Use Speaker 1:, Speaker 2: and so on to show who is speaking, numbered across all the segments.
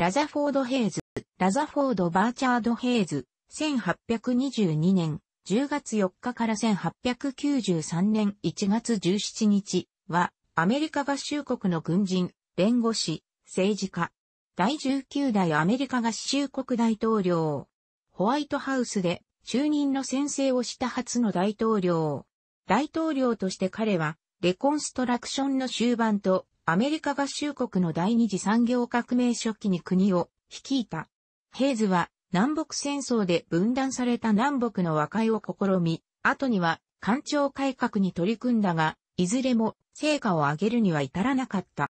Speaker 1: ラザフォード・ヘイズ、ラザフォード・バーチャード・ヘイズ、1822年10月4日から1893年1月17日は、アメリカ合衆国の軍人、弁護士、政治家、第19代アメリカ合衆国大統領、ホワイトハウスで就任の宣誓をした初の大統領。大統領として彼は、レコンストラクションの終盤とアメリカ合衆国の第二次産業革命初期に国を率いた。ヘイズは南北戦争で分断された南北の和解を試み、後には官庁改革に取り組んだが、いずれも成果を上げるには至らなかった。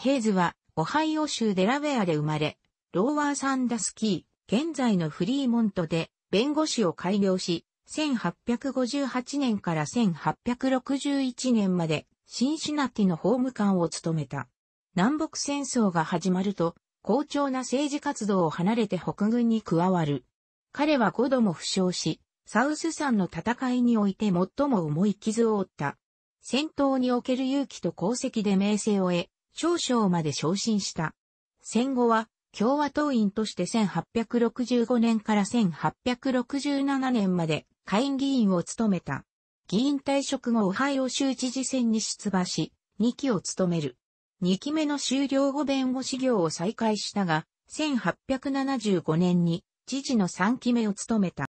Speaker 1: ヘイズはオハイオ州デラウェアで生まれ、ローワーサンダスキー、現在のフリーモントで弁護士を改良し、1858年から1861年までシンシナティの法務官を務めた。南北戦争が始まると、好調な政治活動を離れて北軍に加わる。彼は5度も負傷し、サウス山の戦いにおいて最も重い傷を負った。戦闘における勇気と功績で名声を得、少将まで昇進した。戦後は共和党員として1865年から1867年まで下院議員を務めた。議員退職後オハイオ州知事選に出馬し、2期を務める。2期目の終了後弁護士業を再開したが、1875年に知事の3期目を務めた。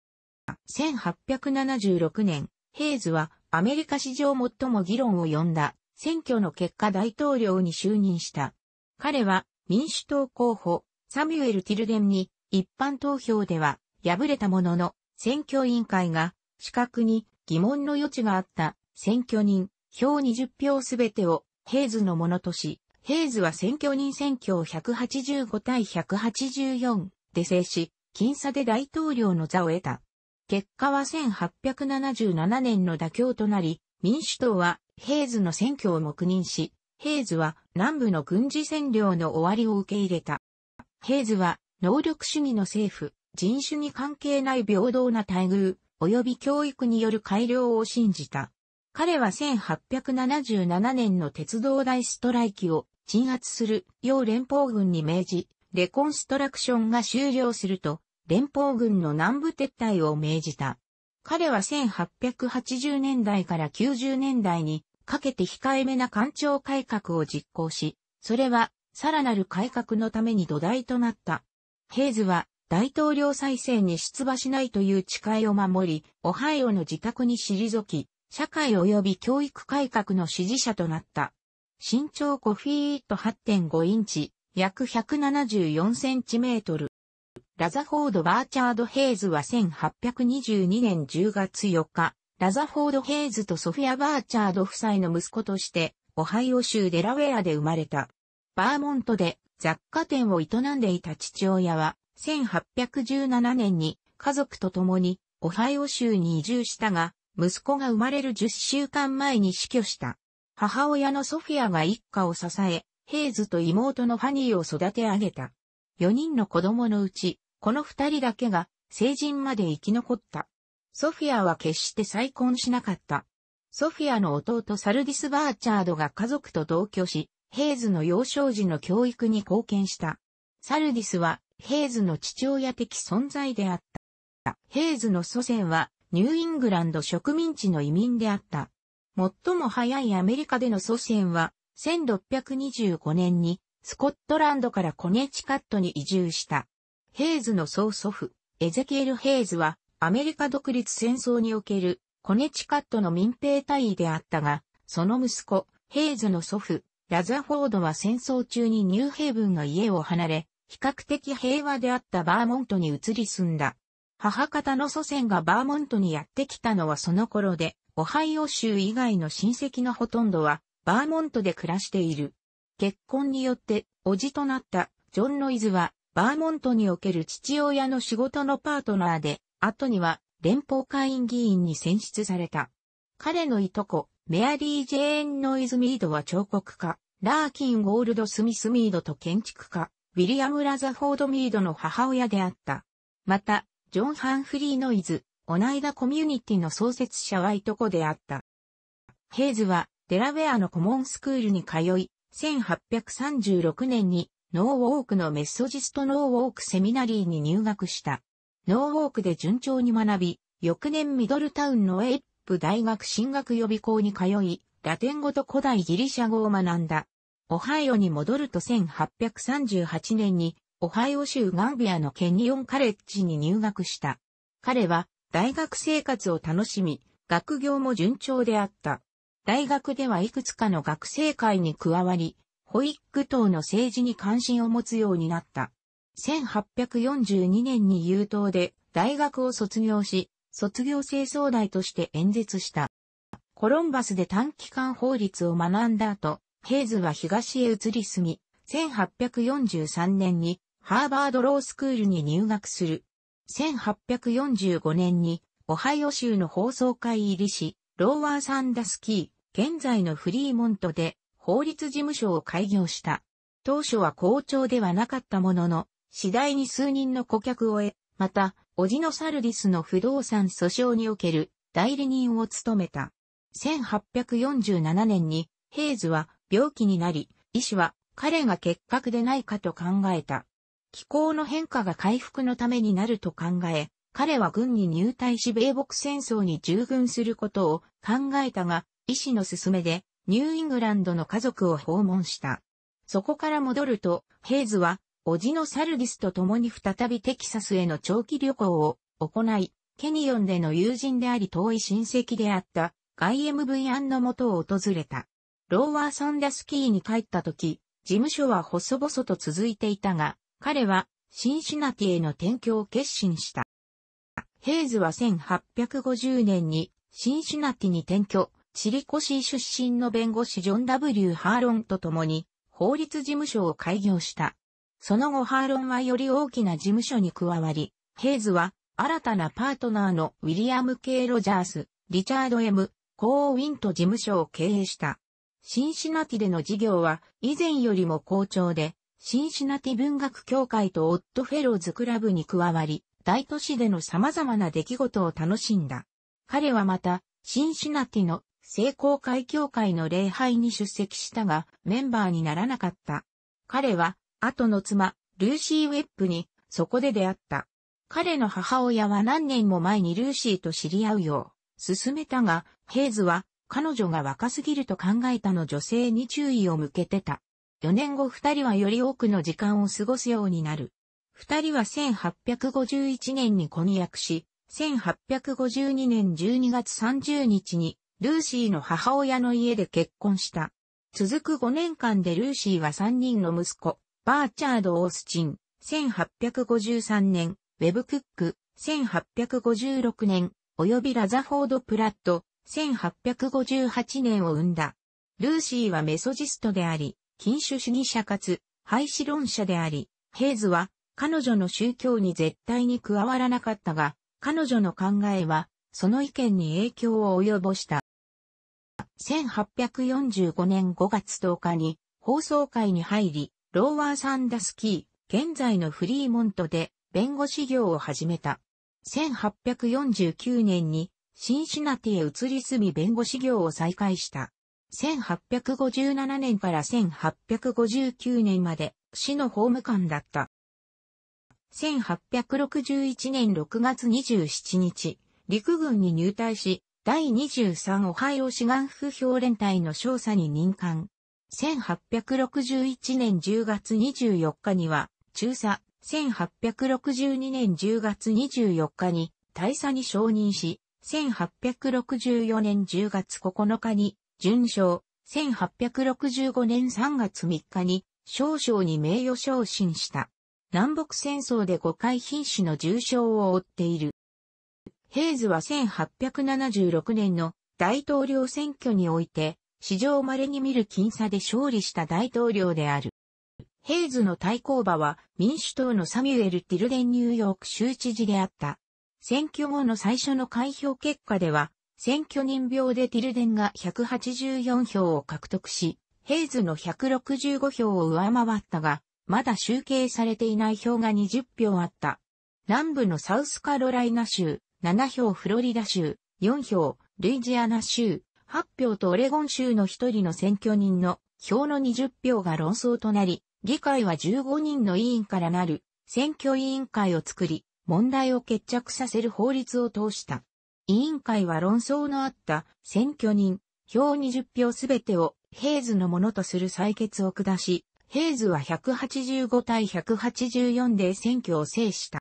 Speaker 1: 1876年、ヘイズはアメリカ史上最も議論を呼んだ選挙の結果大統領に就任した。彼は民主党候補サミュエル・ティルデンに一般投票では敗れたものの選挙委員会が資格に疑問の余地があった選挙人、票20票すべてをヘイズのものとし、ヘイズは選挙人選挙を185対184で制し、僅差で大統領の座を得た。結果は1877年の妥協となり、民主党はヘイズの選挙を黙認し、ヘイズは南部の軍事占領の終わりを受け入れた。ヘイズは能力主義の政府、人種に関係ない平等な待遇、及び教育による改良を信じた。彼は1877年の鉄道大ストライキを鎮圧するう連邦軍に命じ、レコンストラクションが終了すると、連邦軍の南部撤退を命じた。彼は1880年代から90年代にかけて控えめな官庁改革を実行し、それはさらなる改革のために土台となった。ヘイズは大統領再選に出馬しないという誓いを守り、オハイオの自宅に退き、社会及び教育改革の支持者となった。身長5フィート8.5インチ、約174センチメートル。ラザフォード・バーチャード・ヘイズは1822年10月4日、ラザフォード・ヘイズとソフィア・バーチャード夫妻の息子として、オハイオ州デラウェアで生まれた。バーモントで雑貨店を営んでいた父親は、1817年に家族と共にオハイオ州に移住したが、息子が生まれる10週間前に死去した。母親のソフィアが一家を支え、ヘイズと妹のファニーを育て上げた。4人の子供のうち、この2人だけが成人まで生き残った。ソフィアは決して再婚しなかった。ソフィアの弟サルディス・バーチャードが家族と同居し、ヘイズの幼少時の教育に貢献した。サルディスはヘイズの父親的存在であった。ヘイズの祖先はニューイングランド植民地の移民であった。最も早いアメリカでの祖先は1625年にスコットランドからコネチカットに移住した。ヘイズの曽祖父、エゼキエル・ヘイズはアメリカ独立戦争におけるコネチカットの民兵隊員であったが、その息子、ヘイズの祖父、ラザフォードは戦争中にニューヘイブンの家を離れ、比較的平和であったバーモントに移り住んだ。母方の祖先がバーモントにやってきたのはその頃で、オハイオ州以外の親戚のほとんどは、バーモントで暮らしている。結婚によって、叔父となったジョン・ノイズは、バーモントにおける父親の仕事のパートナーで、後には連邦会員議員に選出された。彼のいとこ、メアリー・ジェーン・ノイズ・ミードは彫刻家、ラーキン・ゴールド・スミス・ミードと建築家、ウィリアム・ラザフォード・ミードの母親であった。また、ジョン・ハンフリー・ノイズ、オナイダ・コミュニティの創設者はいとこであった。ヘイズは、デラウェアのコモンスクールに通い、1836年にノーウォークのメッソジストノーウォークセミナリーに入学した。ノーウォークで順調に学び、翌年ミドルタウンのエップ大学進学予備校に通い、ラテン語と古代ギリシャ語を学んだ。オハイオに戻ると1838年に、オハイオ州ガンビアのケニオンカレッジに入学した。彼は大学生活を楽しみ、学業も順調であった。大学ではいくつかの学生会に加わり、ホイッグ党の政治に関心を持つようになった。1842年に優等で大学を卒業し、卒業生掃大として演説した。コロンバスで短期間法律を学んだ後、ヘイズは東へ移り住み、1843年にハーバードロースクールに入学する。1845年にオハイオ州の放送会入りし、ローワーサンダスキー、現在のフリーモントで法律事務所を開業した。当初は校長ではなかったものの、次第に数人の顧客を得、また、オジノサルディスの不動産訴訟における代理人を務めた。1847年に、ヘイズは病気になり、医師は彼が結核でないかと考えた。気候の変化が回復のためになると考え、彼は軍に入隊し米北戦争に従軍することを考えたが、医師の勧めでニューイングランドの家族を訪問した。そこから戻ると、ヘイズは、おじのサルディスと共に再びテキサスへの長期旅行を行い、ケニオンでの友人であり遠い親戚であった、外 MVN のもとを訪れた。ローワーサンダスキーに帰った時、事務所は細々と続いていたが、彼はシンシナティへの転居を決心した。ヘイズは1850年にシンシナティに転居、チリコシー出身の弁護士ジョン・ W・ ハーロンと共に法律事務所を開業した。その後ハーロンはより大きな事務所に加わり、ヘイズは新たなパートナーのウィリアム・ K・ ロジャース、リチャード・ M・ コーウィンと事務所を経営した。シンシナティでの事業は以前よりも好調で、シンシナティ文学協会とオットフェローズクラブに加わり、大都市での様々な出来事を楽しんだ。彼はまた、シンシナティの聖公会協会の礼拝に出席したが、メンバーにならなかった。彼は、後の妻、ルーシー・ウェップに、そこで出会った。彼の母親は何年も前にルーシーと知り合うよう、勧めたが、ヘイズは彼女が若すぎると考えたの女性に注意を向けてた。4年後二人はより多くの時間を過ごすようになる。二人は1851年に婚約し、1852年12月30日にルーシーの母親の家で結婚した。続く5年間でルーシーは3人の息子、バーチャード・オースチン、1853年、ウェブ・クック、1856年、及びラザフォード・プラット、1858年を生んだ。ルーシーはメソジストであり、禁酒主義者かつ、廃止論者であり、ヘイズは彼女の宗教に絶対に加わらなかったが、彼女の考えは、その意見に影響を及ぼした。1845年5月10日に放送会に入り、ローワーサンダスキー、現在のフリーモントで弁護士業を始めた。1849年にシンシナティへ移り住み弁護士業を再開した。1857年から1859年まで市の法務官だった。1861年6月27日、陸軍に入隊し、第23オハイオ志願不評連隊の少佐に任官。1861年10月24日には、中佐、1862年10月24日に大佐に承認し、1864年10月9日に、順将、1865年3月3日に、少将に名誉昇進した。南北戦争で5回品種の重傷を負っている。ヘイズは1876年の大統領選挙において、史上稀に見る僅差で勝利した大統領である。ヘイズの対抗馬は民主党のサミュエル・ティルデンニューヨーク州知事であった。選挙後の最初の開票結果では、選挙人票でティルデンが184票を獲得し、ヘイズの165票を上回ったが、まだ集計されていない票が20票あった。南部のサウスカロライナ州、7票フロリダ州、4票、ルイジアナ州、8票とオレゴン州の1人の選挙人の票の20票が論争となり、議会は15人の委員からなる選挙委員会を作り、問題を決着させる法律を通した。委員会は論争のあった選挙人、票20票すべてをヘイズのものとする採決を下し、ヘイズは185対184で選挙を制した。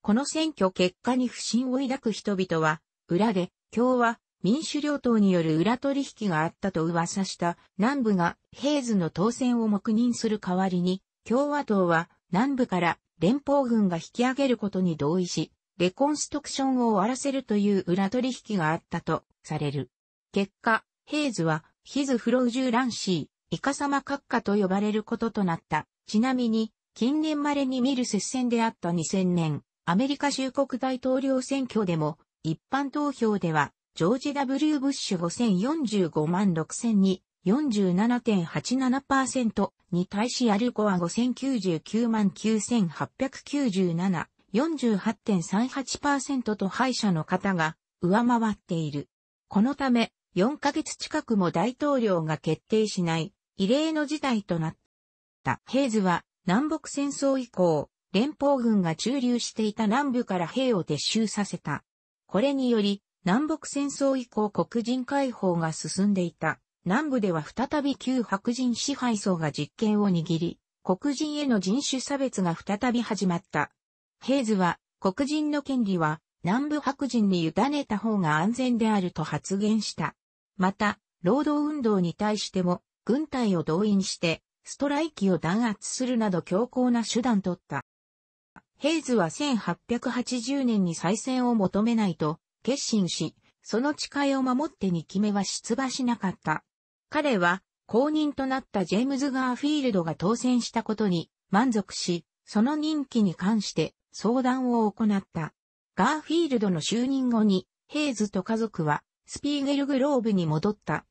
Speaker 1: この選挙結果に不信を抱く人々は、裏で、共和、民主両党による裏取引があったと噂した南部がヘイズの当選を黙認する代わりに、共和党は南部から連邦軍が引き上げることに同意し、レコンストクションを終わらせるという裏取引があったとされる。結果、ヘイズはヒズフロウジュランシー、イカサマ閣下と呼ばれることとなった。ちなみに、近年稀に見る接戦であった2000年、アメリカ州国大統領選挙でも、一般投票では、ジョージ・ W・ ブッシュ5045万6000に47.87%に対しアルコは5099万9897、48.38%と敗者の方が上回っている。このため、4ヶ月近くも大統領が決定しない異例の事態となった。ヘイズは南北戦争以降、連邦軍が駐留していた南部から兵を撤収させた。これにより、南北戦争以降黒人解放が進んでいた。南部では再び旧白人支配層が実権を握り、黒人への人種差別が再び始まった。ヘイズは、黒人の権利は南部白人に委ねた方が安全であると発言した。また、労働運動に対しても、軍隊を動員して、ストライキを弾圧するなど強硬な手段とった。ヘイズは1880年に再選を求めないと決心し、その誓いを守って2期目は出馬しなかった。彼は公認となったジェームズ・ガーフィールドが当選したことに満足し、その任期に関して相談を行った。ガーフィールドの就任後に、ヘイズと家族はスピーゲルグローブに戻った。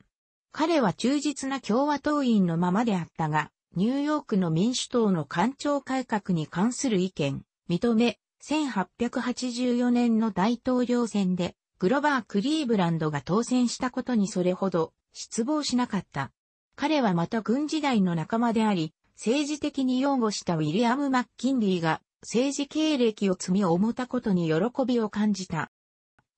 Speaker 1: 彼は忠実な共和党員のままであったが、ニューヨークの民主党の官庁改革に関する意見、認め、1884年の大統領選で、グロバー・クリーブランドが当選したことにそれほど失望しなかった。彼はまた軍時代の仲間であり、政治的に擁護したウィリアム・マッキンリーが政治経歴を積み重たことに喜びを感じた。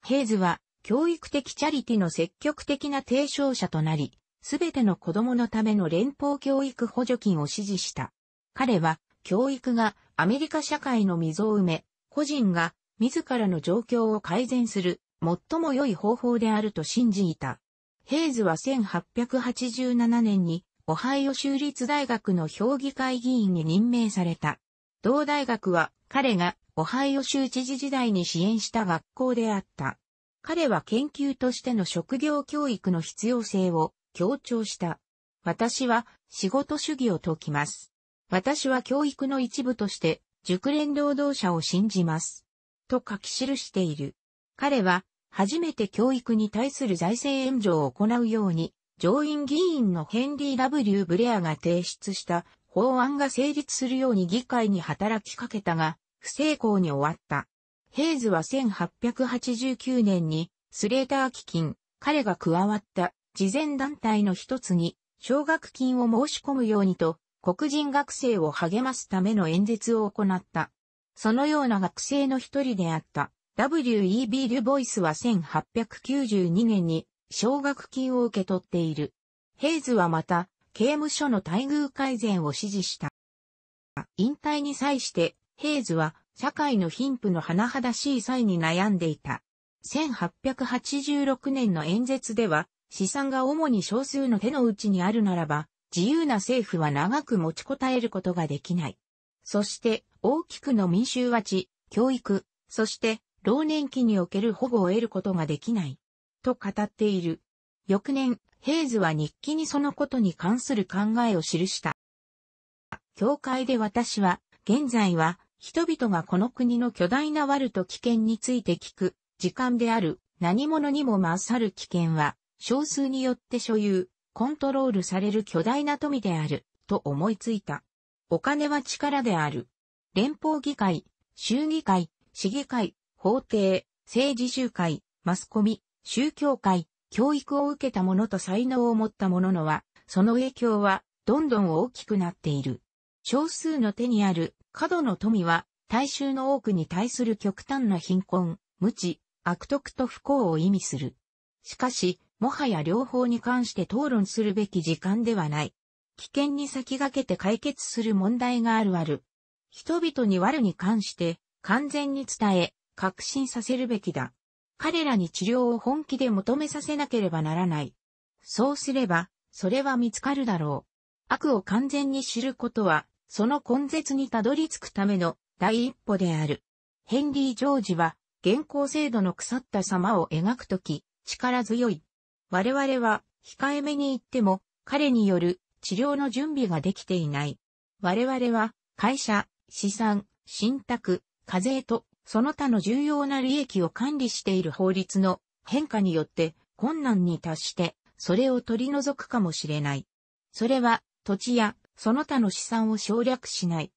Speaker 1: ヘイズは教育的チャリティの積極的な提唱者となり、すべての子供のための連邦教育補助金を支持した。彼は教育がアメリカ社会の溝を埋め、個人が自らの状況を改善する最も良い方法であると信じいた。ヘイズは1887年にオハイオ州立大学の評議会議員に任命された。同大学は彼がオハイオ州知事時代に支援した学校であった。彼は研究としての職業教育の必要性を強調した。私は仕事主義を解きます。私は教育の一部として熟練労働者を信じます。と書き記している。彼は初めて教育に対する財政援助を行うように、上院議員のヘンリー・ W・ ブレアが提出した法案が成立するように議会に働きかけたが、不成功に終わった。ヘイズは1889年にスレーター基金、彼が加わった慈善団体の一つに奨学金を申し込むようにと黒人学生を励ますための演説を行った。そのような学生の一人であった。W.E.B. ルボイスは1892年に奨学金を受け取っている。ヘイズはまた、刑務所の待遇改善を支持した。引退に際して、ヘイズは社会の貧富の甚だしい際に悩んでいた。1886年の演説では、資産が主に少数の手の内にあるならば、自由な政府は長く持ちこたえることができない。そして、大きくの民衆は地、教育、そして老年期における保護を得ることができない、と語っている。翌年、ヘイズは日記にそのことに関する考えを記した。教会で私は、現在は、人々がこの国の巨大な悪と危険について聞く、時間である、何者にも勝る危険は、少数によって所有、コントロールされる巨大な富である、と思いついた。お金は力である。連邦議会、州議会、市議会、法廷、政治集会、マスコミ、宗教界、教育を受けた者と才能を持った者のは、その影響はどんどん大きくなっている。少数の手にある過度の富は、大衆の多くに対する極端な貧困、無知、悪徳と不幸を意味する。しかし、もはや両方に関して討論するべき時間ではない。危険に先駆けて解決する問題があるある。人々に悪に関して完全に伝え、確信させるべきだ。彼らに治療を本気で求めさせなければならない。そうすれば、それは見つかるだろう。悪を完全に知ることは、その根絶にたどり着くための第一歩である。ヘンリー・ジョージは、現行制度の腐った様を描くとき、力強い。我々は、控えめに言っても、彼による治療の準備ができていない。我々は、会社、資産、信託、課税とその他の重要な利益を管理している法律の変化によって困難に達して、それを取り除くかもしれない。それは、土地やその他の資産を省略しない。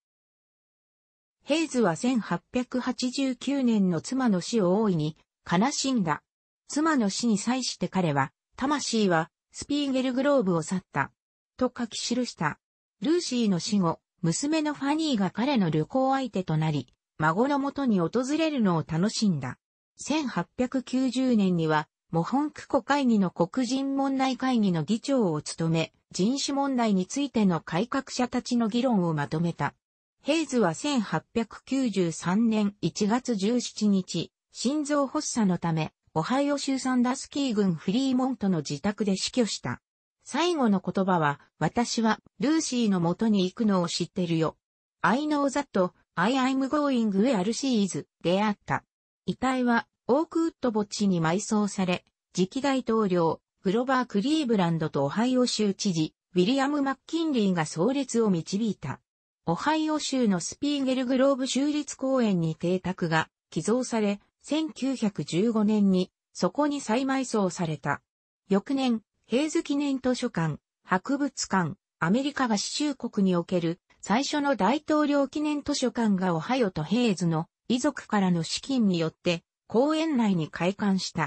Speaker 1: ヘイズは1889年の妻の死を大いに悲しんだ。妻の死に際して彼は、魂はスピーゲルグローブを去った。と書き記した。ルーシーの死後、娘のファニーが彼の旅行相手となり、孫のもとに訪れるのを楽しんだ。1890年には、模本区コ会議の黒人問題会議の議長を務め、人種問題についての改革者たちの議論をまとめた。ヘイズは1893年1月17日、心臓発作のため、オハイオ州サンダスキー軍フリーモントの自宅で死去した。最後の言葉は、私はルーシーの元に行くのを知ってるよ。I know that I am going where she is であった。遺体は、オークウッド墓地に埋葬され、次期大統領、グロバー・クリーブランドとオハイオ州知事、ウィリアム・マッキンリーが葬列を導いた。オハイオ州のスピーゲルグローブ州立公園に邸宅が寄贈され、1915年にそこに再埋葬された。翌年、ヘイズ記念図書館、博物館、アメリカ合衆国における最初の大統領記念図書館がオハヨとヘイズの遺族からの資金によって公園内に開館した。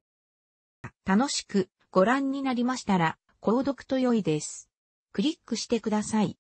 Speaker 1: 楽しくご覧になりましたら、購読と良いです。クリックしてください。